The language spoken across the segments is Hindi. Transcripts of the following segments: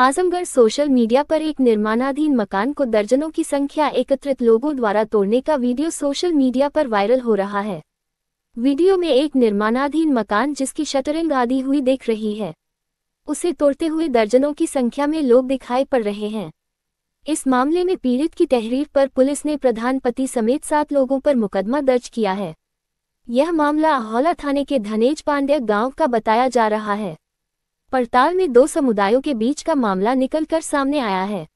आजमगढ़ सोशल मीडिया पर एक निर्माणाधीन मकान को दर्जनों की संख्या एकत्रित लोगों द्वारा तोड़ने का वीडियो सोशल मीडिया पर वायरल हो रहा है वीडियो में एक निर्माणाधीन मकान जिसकी शटरिंग आदि हुई देख रही है उसे तोड़ते हुए दर्जनों की संख्या में लोग दिखाई पड़ रहे हैं इस मामले में पीड़ित की तहरीर पर पुलिस ने प्रधानपति समेत सात लोगों पर मुकदमा दर्ज किया है यह मामला अहौला थाने के धनेज पांड्या गांव का बताया जा रहा है पड़ताल में दो समुदायों के बीच का मामला निकलकर सामने आया है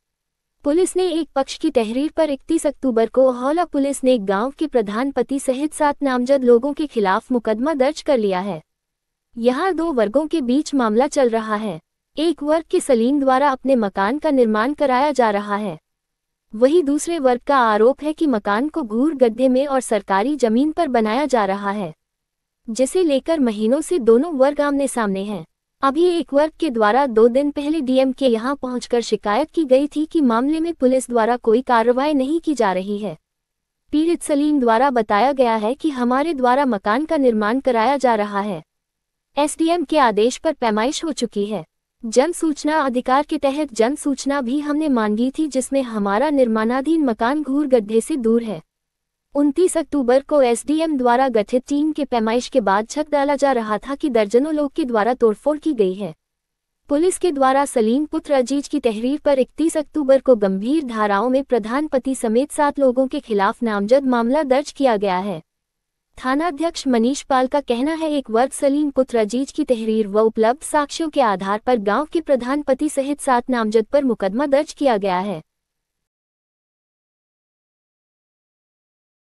पुलिस ने एक पक्ष की तहरीर पर इकतीस अक्टूबर को हौला पुलिस ने गांव के प्रधान पति सहित सात नामजद लोगों के खिलाफ मुकदमा दर्ज कर लिया है यहाँ दो वर्गों के बीच मामला चल रहा है एक वर्ग के सलीम द्वारा अपने मकान का निर्माण कराया जा रहा है वही दूसरे वर्ग का आरोप है कि मकान को घूर गड्ढे में और सरकारी जमीन पर बनाया जा रहा है जिसे लेकर महीनों से दोनों वर्ग आमने सामने हैं अभी एक वर्ग के द्वारा दो दिन पहले डीएम के यहाँ पहुंचकर शिकायत की गई थी कि मामले में पुलिस द्वारा कोई कार्रवाई नहीं की जा रही है पीड़ित सलीम द्वारा बताया गया है कि हमारे द्वारा मकान का निर्माण कराया जा रहा है एसडीएम के आदेश पर पैमाइश हो चुकी है जन सूचना अधिकार के तहत जन सूचना भी हमने मांगी थी जिसमें हमारा निर्माणाधीन मकान घूर गड्ढे से दूर है उनतीस अक्टूबर को एसडीएम द्वारा गठित टीम के पैमाइश के बाद छक डाला जा रहा था कि दर्जनों लोग के द्वारा तोड़फोड़ की गई है पुलिस के द्वारा सलीम पुत्र अजीज की तहरीर पर 31 अक्टूबर को गंभीर धाराओं में प्रधानपति समेत सात लोगों के खिलाफ नामजद मामला दर्ज किया गया है थानाध्यक्ष मनीष पाल का कहना है एक वर्ग सलीम पुत्र अजीज की तहरीर व उपलब्ध साक्ष्यों के आधार पर गांव के प्रधानपति सहित सात नामजद पर मुकदमा दर्ज किया गया है